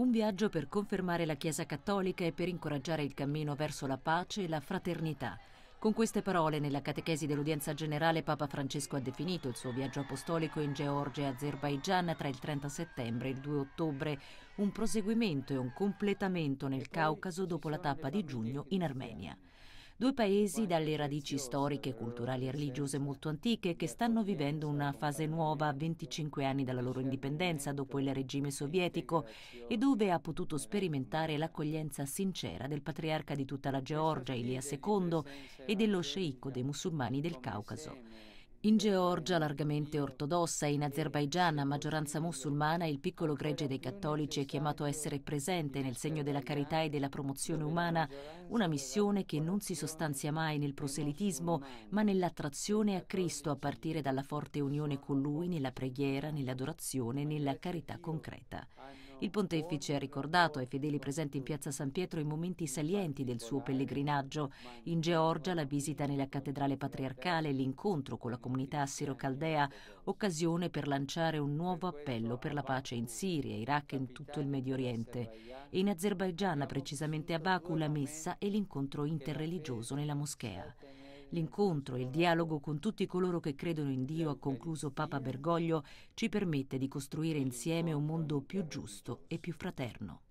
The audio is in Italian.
Un viaggio per confermare la Chiesa Cattolica e per incoraggiare il cammino verso la pace e la fraternità. Con queste parole, nella catechesi dell'udienza generale, Papa Francesco ha definito il suo viaggio apostolico in Georgia e Azerbaigian tra il 30 settembre e il 2 ottobre, un proseguimento e un completamento nel Caucaso dopo la tappa di giugno in Armenia due paesi dalle radici storiche, culturali e religiose molto antiche che stanno vivendo una fase nuova a 25 anni dalla loro indipendenza dopo il regime sovietico e dove ha potuto sperimentare l'accoglienza sincera del patriarca di tutta la Georgia, Ilia II, e dello sceicco dei musulmani del Caucaso. In Georgia, largamente ortodossa, e in Azerbaigian, a maggioranza musulmana, il piccolo gregge dei cattolici è chiamato a essere presente nel segno della carità e della promozione umana, una missione che non si sostanzia mai nel proselitismo, ma nell'attrazione a Cristo a partire dalla forte unione con Lui nella preghiera, nell'adorazione, nella carità concreta. Il pontefice ha ricordato ai fedeli presenti in piazza San Pietro i momenti salienti del suo pellegrinaggio. In Georgia la visita nella cattedrale patriarcale l'incontro con la comunità assiro-caldea, occasione per lanciare un nuovo appello per la pace in Siria, Iraq e in tutto il Medio Oriente. E in Azerbaigian, precisamente a Baku, la messa e l'incontro interreligioso nella moschea. L'incontro e il dialogo con tutti coloro che credono in Dio, ha concluso Papa Bergoglio, ci permette di costruire insieme un mondo più giusto e più fraterno.